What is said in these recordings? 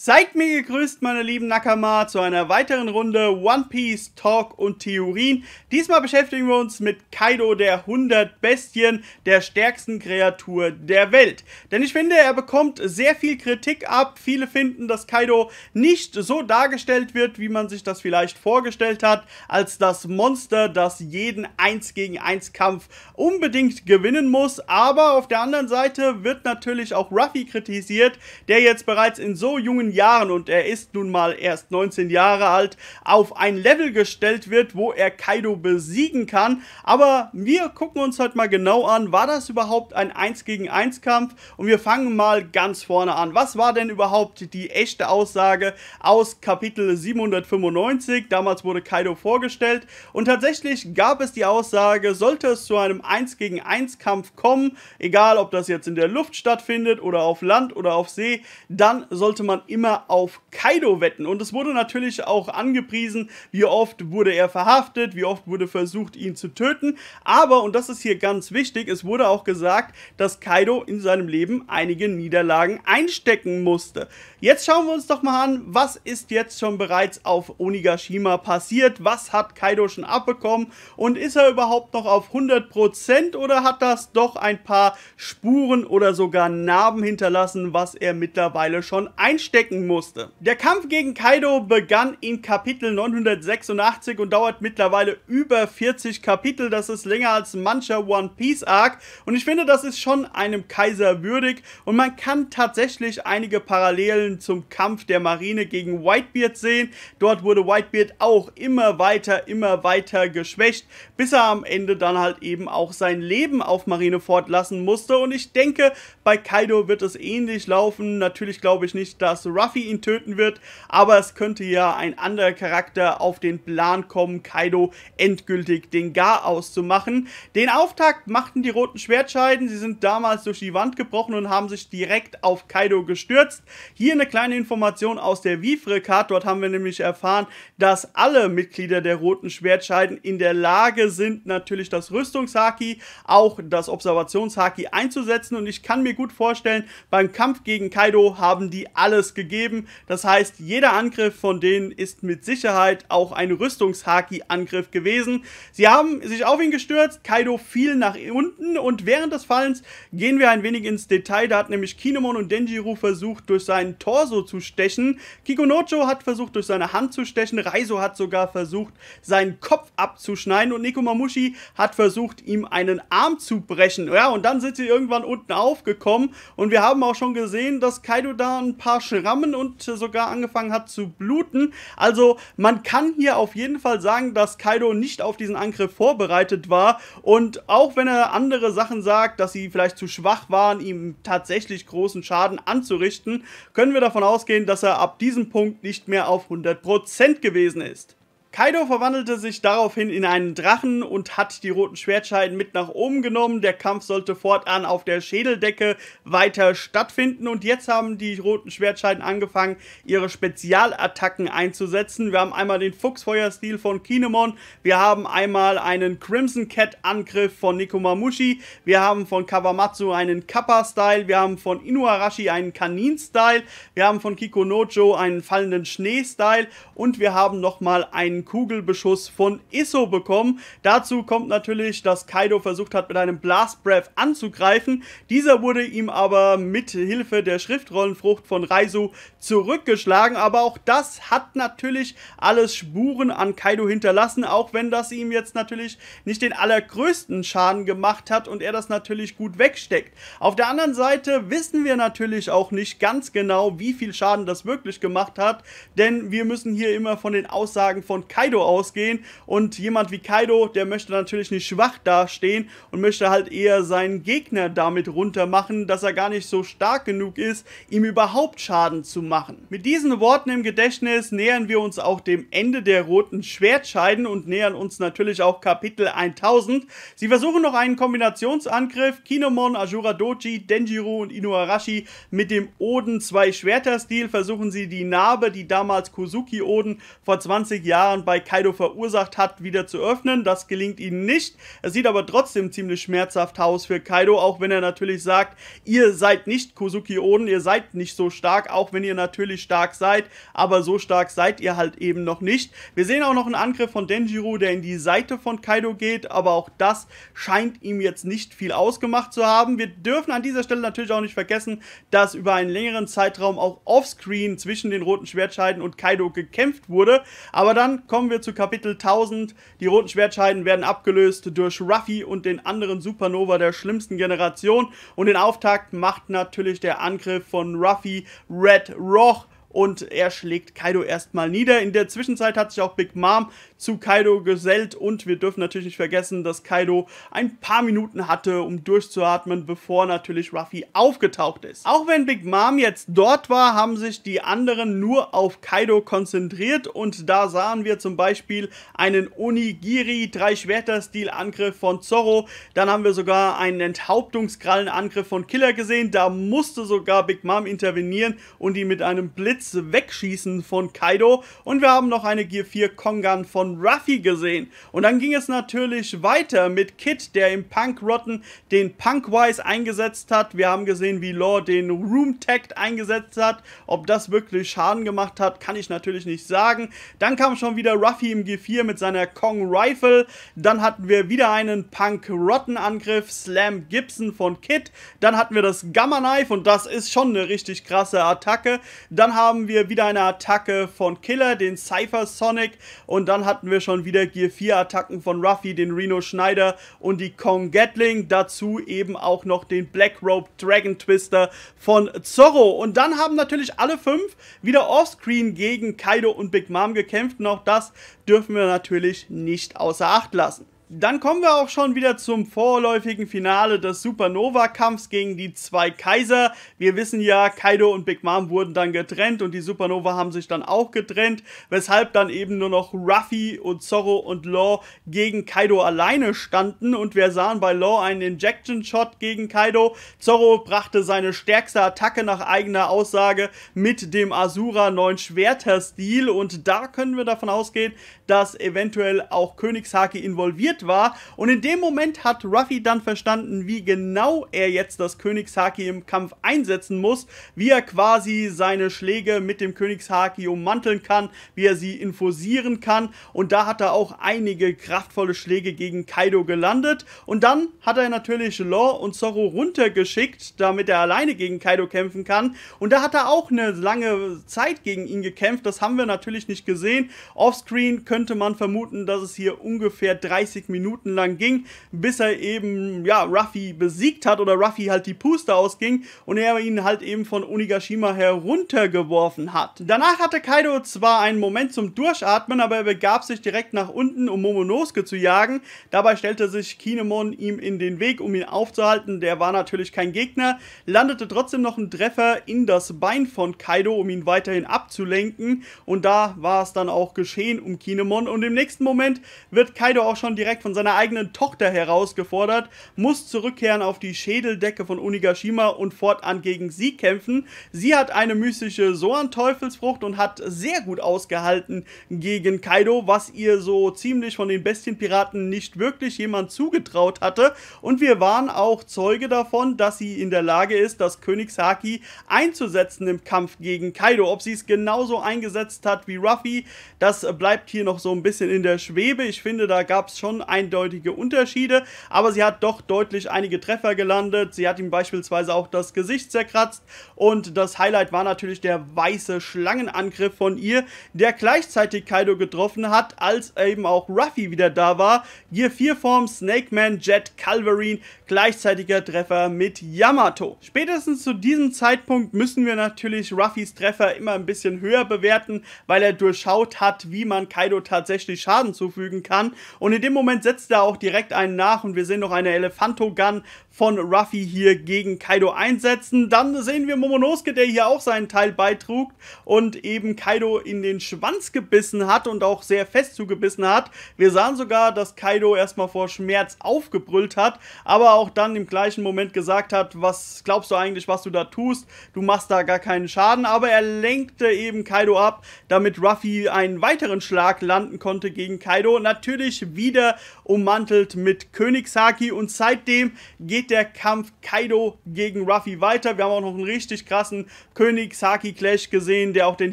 Seid mir gegrüßt, meine lieben Nakama, zu einer weiteren Runde One Piece Talk und Theorien. Diesmal beschäftigen wir uns mit Kaido, der 100 Bestien, der stärksten Kreatur der Welt. Denn ich finde, er bekommt sehr viel Kritik ab. Viele finden, dass Kaido nicht so dargestellt wird, wie man sich das vielleicht vorgestellt hat, als das Monster, das jeden 1 gegen 1 Kampf unbedingt gewinnen muss. Aber auf der anderen Seite wird natürlich auch Ruffy kritisiert, der jetzt bereits in so jungen jungen Jahren, und er ist nun mal erst 19 Jahre alt, auf ein Level gestellt wird, wo er Kaido besiegen kann. Aber wir gucken uns halt mal genau an, war das überhaupt ein 1 gegen 1 Kampf? Und wir fangen mal ganz vorne an. Was war denn überhaupt die echte Aussage aus Kapitel 795? Damals wurde Kaido vorgestellt. Und tatsächlich gab es die Aussage, sollte es zu einem 1 gegen 1 Kampf kommen, egal ob das jetzt in der Luft stattfindet oder auf Land oder auf See, dann sollte man immer immer auf Kaido wetten. Und es wurde natürlich auch angepriesen, wie oft wurde er verhaftet, wie oft wurde versucht, ihn zu töten. Aber, und das ist hier ganz wichtig, es wurde auch gesagt, dass Kaido in seinem Leben einige Niederlagen einstecken musste. Jetzt schauen wir uns doch mal an, was ist jetzt schon bereits auf Onigashima passiert, was hat Kaido schon abbekommen und ist er überhaupt noch auf 100% oder hat das doch ein paar Spuren oder sogar Narben hinterlassen, was er mittlerweile schon einsteckt stecken musste. Der Kampf gegen Kaido begann in Kapitel 986 und dauert mittlerweile über 40 Kapitel. Das ist länger als mancher One Piece Arc und ich finde, das ist schon einem Kaiser würdig und man kann tatsächlich einige Parallelen zum Kampf der Marine gegen Whitebeard sehen. Dort wurde Whitebeard auch immer weiter, immer weiter geschwächt, bis er am Ende dann halt eben auch sein Leben auf Marineford lassen musste und ich denke, bei Kaido wird es ähnlich laufen. Natürlich glaube ich nicht, dass Ruffy ihn töten wird, aber es könnte ja ein anderer Charakter auf den Plan kommen, Kaido endgültig den Gar auszumachen. Den Auftakt machten die roten Schwertscheiden, sie sind damals durch die Wand gebrochen und haben sich direkt auf Kaido gestürzt. Hier eine kleine Information aus der vifre card dort haben wir nämlich erfahren, dass alle Mitglieder der roten Schwertscheiden in der Lage sind, natürlich das Rüstungshaki, auch das Observationshaki einzusetzen und ich kann mir gut vorstellen, beim Kampf gegen Kaido haben die alles gegeben. Das heißt, jeder Angriff von denen ist mit Sicherheit auch ein Rüstungshaki-Angriff gewesen. Sie haben sich auf ihn gestürzt, Kaido fiel nach unten und während des Fallens gehen wir ein wenig ins Detail. Da hat nämlich Kinemon und Denjiro versucht, durch seinen Torso zu stechen. Kikonocho hat versucht, durch seine Hand zu stechen. Raizo hat sogar versucht, seinen Kopf abzuschneiden und Nekomamushi hat versucht, ihm einen Arm zu brechen. Ja, und dann sind sie irgendwann unten aufgekommen und wir haben auch schon gesehen, dass Kaido da ein paar Schreien Grammen und sogar angefangen hat zu bluten. Also man kann hier auf jeden Fall sagen, dass Kaido nicht auf diesen Angriff vorbereitet war. Und auch wenn er andere Sachen sagt, dass sie vielleicht zu schwach waren, ihm tatsächlich großen Schaden anzurichten, können wir davon ausgehen, dass er ab diesem Punkt nicht mehr auf 100% gewesen ist. Kaido verwandelte sich daraufhin in einen Drachen und hat die roten Schwertscheiden mit nach oben genommen. Der Kampf sollte fortan auf der Schädeldecke weiter stattfinden und jetzt haben die roten Schwertscheiden angefangen, ihre Spezialattacken einzusetzen. Wir haben einmal den Fuchsfeuerstil von Kinemon, wir haben einmal einen Crimson Cat Angriff von Nikomamushi, wir haben von Kawamatsu einen Kappa Style, wir haben von Inuarashi einen Kanin Style, wir haben von Kikonojo einen fallenden Schnee Style und wir haben nochmal einen einen Kugelbeschuss von Isso bekommen. Dazu kommt natürlich, dass Kaido versucht hat, mit einem Blast Breath anzugreifen. Dieser wurde ihm aber mit Hilfe der Schriftrollenfrucht von Raizu zurückgeschlagen. Aber auch das hat natürlich alles Spuren an Kaido hinterlassen, auch wenn das ihm jetzt natürlich nicht den allergrößten Schaden gemacht hat und er das natürlich gut wegsteckt. Auf der anderen Seite wissen wir natürlich auch nicht ganz genau, wie viel Schaden das wirklich gemacht hat, denn wir müssen hier immer von den Aussagen von Kaido ausgehen. Und jemand wie Kaido, der möchte natürlich nicht schwach dastehen und möchte halt eher seinen Gegner damit runter machen, dass er gar nicht so stark genug ist, ihm überhaupt Schaden zu machen. Mit diesen Worten im Gedächtnis nähern wir uns auch dem Ende der roten Schwertscheiden und nähern uns natürlich auch Kapitel 1000. Sie versuchen noch einen Kombinationsangriff. Kinomon, Ajura Doji, Denjiro und Inuarashi mit dem Oden 2 Schwerter-Stil versuchen sie die Narbe, die damals Kuzuki Oden vor 20 Jahren Shutdown bei Kaido verursacht hat, wieder zu öffnen. Das gelingt ihnen nicht. Es sieht aber trotzdem ziemlich schmerzhaft aus für Kaido, auch wenn er natürlich sagt, ihr seid nicht Kozuki Oden, ihr seid nicht so stark, auch wenn ihr natürlich stark seid, aber so stark seid ihr halt eben noch nicht. Wir sehen auch noch einen Angriff von Denjiro, der in die Seite von Kaido geht, aber auch das scheint ihm jetzt nicht viel ausgemacht zu haben. Wir dürfen an dieser Stelle natürlich auch nicht vergessen, dass über einen längeren Zeitraum auch offscreen zwischen den roten Schwertscheiden und Kaido gekämpft wurde. Aber dann kommen wir zu Kapitel 1000. Die roten Schwertscheiden werden abgelöst durch Ruffy und den anderen Supernova der schlimmsten Generation. Und den Auftakt macht natürlich der Angriff von Ruffy Red Roch und er schlägt Kaido erstmal nieder. In der Zwischenzeit hat sich auch Big Mom zu Kaido gesellt und wir dürfen natürlich nicht vergessen, dass Kaido ein paar Minuten hatte, um durchzuatmen, bevor natürlich Ruffy aufgetaucht ist. Auch wenn Big Mom jetzt dort war, haben sich die anderen nur auf Kaido konzentriert und da sahen wir zum Beispiel einen Onigiri, drei Schwerter-Stil Angriff von Zorro, dann haben wir sogar einen Enthauptungskrallen-Angriff von Killer gesehen, da musste sogar Big Mom intervenieren und ihn mit einem Blitz Blitz wegschießen von Kaido und wir haben noch eine Gear 4 Kongan von Ruffy gesehen. Und dann ging es natürlich weiter mit Kid, der im Punk Rotten den Punkwise eingesetzt hat. Wir haben gesehen, wie Law den Room Tact eingesetzt hat. Ob das wirklich Schaden gemacht hat, kann ich natürlich nicht sagen. Dann kam schon wieder Ruffy im G4 mit seiner Kong Rifle. Dann hatten wir wieder einen Punk Rotten Angriff, Slam Gibson von Kid. Dann hatten wir das Gamma Knife und das ist schon eine richtig krasse Attacke. Dann haben haben wir wieder eine Attacke von Killer, den Cypher Sonic. Und dann hatten wir schon wieder Gear 4 Attacken von Ruffy, den Reno Schneider und die Kong Gatling. Dazu eben auch noch den Black Rope Dragon Twister von Zorro. Und dann haben natürlich alle fünf wieder offscreen gegen Kaido und Big Mom gekämpft. Und auch das dürfen wir natürlich nicht außer Acht lassen. Dann kommen wir auch schon wieder zum vorläufigen Finale des Supernova-Kampfs gegen die zwei Kaiser. Wir wissen ja, Kaido und Big Mom wurden dann getrennt und die Supernova haben sich dann auch getrennt, weshalb dann eben nur noch Ruffy und Zorro und Law gegen Kaido alleine standen und wir sahen bei Law einen Injection-Shot gegen Kaido. Zorro brachte seine stärkste Attacke nach eigener Aussage mit dem Asura 9 Schwerter-Stil und da können wir davon ausgehen, dass eventuell auch Königshaki involviert schockiert war. Und in dem Moment hat Ruffy dann verstanden, wie genau er jetzt das Königshaki im Kampf einsetzen muss, wie er quasi seine Schläge mit dem Königshaki ummanteln kann, wie er sie infusieren kann. Und da hat er auch einige kraftvolle Schläge gegen Kaido gelandet. Und dann hat er natürlich Law und Zorro runtergeschickt, damit er alleine gegen Kaido kämpfen kann. Und da hat er auch eine lange Zeit gegen ihn gekämpft. Das haben wir natürlich nicht gesehen. Offscreen könnte man vermuten, dass es hier ungefähr 30 Minuten lang ging, bis er eben, ja, Ruffy besiegt hat oder Ruffy halt die Puste ausging und er ihn halt eben von Onigashima heruntergeworfen hat. Danach hatte Kaido zwar einen Moment zum Durchatmen, aber er begab sich direkt nach unten, um Momonosuke zu jagen. Dabei stellte sich Kinemon ihm in den Weg, um ihn aufzuhalten. Der war natürlich kein Gegner, landete trotzdem noch ein Treffer in das Bein von Kaido, um ihn weiterhin abzulenken. Und da war es dann auch geschehen um Kinemon. Und im nächsten Moment wird Kaido auch schon direkt direkt von seiner eigenen Tochter herausgefordert, muss zurückkehren auf die Schädeldecke von Onigashima und fortan gegen sie kämpfen. Sie hat eine mystische Soan-Teufelsfrucht und hat sehr gut ausgehalten gegen Kaido, was ihr so ziemlich von den Bestienpiraten nicht wirklich jemand zugetraut hatte. Und wir waren auch Zeuge davon, dass sie in der Lage ist, das Königshaki einzusetzen im Kampf gegen Kaido. Ob sie es genauso eingesetzt hat wie Ruffy, das bleibt hier noch so ein bisschen in der Schwebe. Ich finde, da gab es schon eindeutige Unterschiede, aber sie hat doch deutlich einige Treffer gelandet. Sie hat ihm beispielsweise auch das Gesicht zerkratzt und das Highlight war natürlich der weiße Schlangenangriff von ihr, der gleichzeitig Kaido getroffen hat, als eben auch Ruffy wieder da war. Gear 4 Form, Snake Man, Jet, Calverine, gleichzeitiger Treffer mit Yamato. Spätestens zu diesem Zeitpunkt müssen wir natürlich Ruffys Treffer immer ein bisschen höher bewerten, weil er durchschaut hat, wie man Kaido tatsächlich Schaden zufügen kann und in dem Moment Freund setzt da auch direkt einen nach und wir sehen noch eine Elefanto-Gun von Ruffy hier gegen Kaido einsetzen. Dann sehen wir Momonosuke, der hier auch seinen Teil beitrug und eben Kaido in den Schwanz gebissen hat und auch sehr fest zugebissen hat. Wir sahen sogar, dass Kaido erstmal vor Schmerz aufgebrüllt hat, aber auch dann im gleichen Moment gesagt hat, was glaubst du eigentlich, was du da tust? Du machst da gar keinen Schaden, aber er lenkte eben Kaido ab, damit Ruffy einen weiteren Schlag landen konnte gegen Kaido. Natürlich wieder ummantelt mit Königshaki. Und seitdem geht der Kampf Kaido gegen Ruffy weiter. Wir haben auch noch einen richtig krassen Königshaki-Clash gesehen, der auch den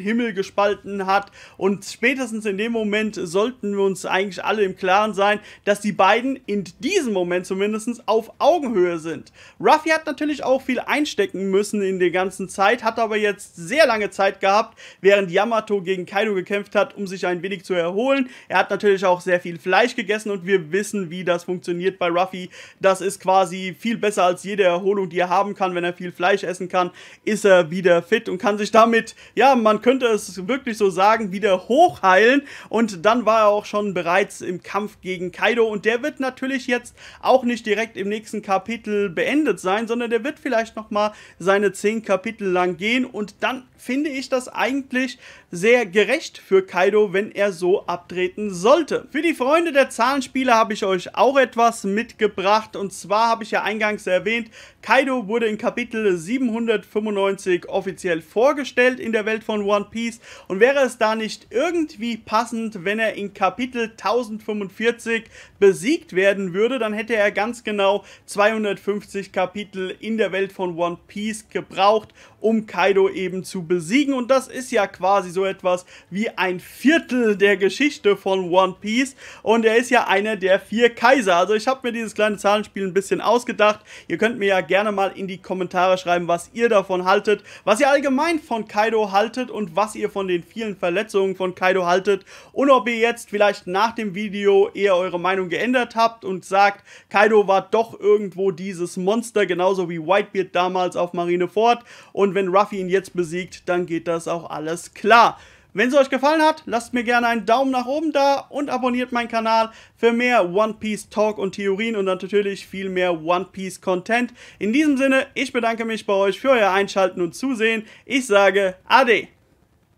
Himmel gespalten hat. Und spätestens in dem Moment sollten wir uns eigentlich alle im Klaren sein, dass die beiden in diesem Moment zumindest auf Augenhöhe sind. Ruffy hat natürlich auch viel einstecken müssen in der ganzen Zeit, hat aber jetzt sehr lange Zeit gehabt, während Yamato gegen Kaido gekämpft hat, um sich ein wenig zu erholen. Er hat natürlich auch sehr viel Fleisch gegessen und und wir wissen, wie das funktioniert bei Ruffy. Das ist quasi viel besser als jede Erholung, die er haben kann, wenn er viel Fleisch essen kann, ist er wieder fit und kann sich damit, ja, man könnte es wirklich so sagen, wieder hochheilen und dann war er auch schon bereits im Kampf gegen Kaido und der wird natürlich jetzt auch nicht direkt im nächsten Kapitel beendet sein, sondern der wird vielleicht nochmal seine 10 Kapitel lang gehen und dann finde ich das eigentlich sehr gerecht für Kaido, wenn er so abtreten sollte. Für die Freunde der Zahlenspiele habe ich euch auch etwas mitgebracht und zwar habe ich ja eingangs erwähnt, Kaido wurde in Kapitel 795 offiziell vorgestellt in der Welt von One Piece und wäre es da nicht irgendwie passend, wenn er in Kapitel 1045 besiegt werden würde, dann hätte er ganz genau 250 Kapitel in der Welt von One Piece gebraucht, um Kaido eben zu besiegen. Und das ist ja quasi so etwas wie ein Viertel der Geschichte von One Piece. Und er ist ja einer der vier Kaiser. Also ich habe mir dieses kleine Zahlenspiel ein bisschen ausgedacht. Ihr könnt mir ja gerne mal in die Kommentare schreiben, was ihr davon haltet, was ihr allgemein von Kaido haltet und was ihr von den vielen Verletzungen von Kaido haltet. Und ob ihr jetzt vielleicht nach dem Video eher eure Meinung geändert habt und sagt, Kaido war doch irgendwo dieses Monster, genauso wie Whitebeard damals auf Marineford. Und wenn Ruffy ihn jetzt besiegt, dann geht das auch alles klar. Wenn es euch gefallen hat, lasst mir gerne einen Daumen nach oben da und abonniert meinen Kanal für mehr One Piece Talk und Theorien und natürlich viel mehr One Piece Content. In diesem Sinne, ich bedanke mich bei euch für euer Einschalten und Zusehen. Ich sage Ade!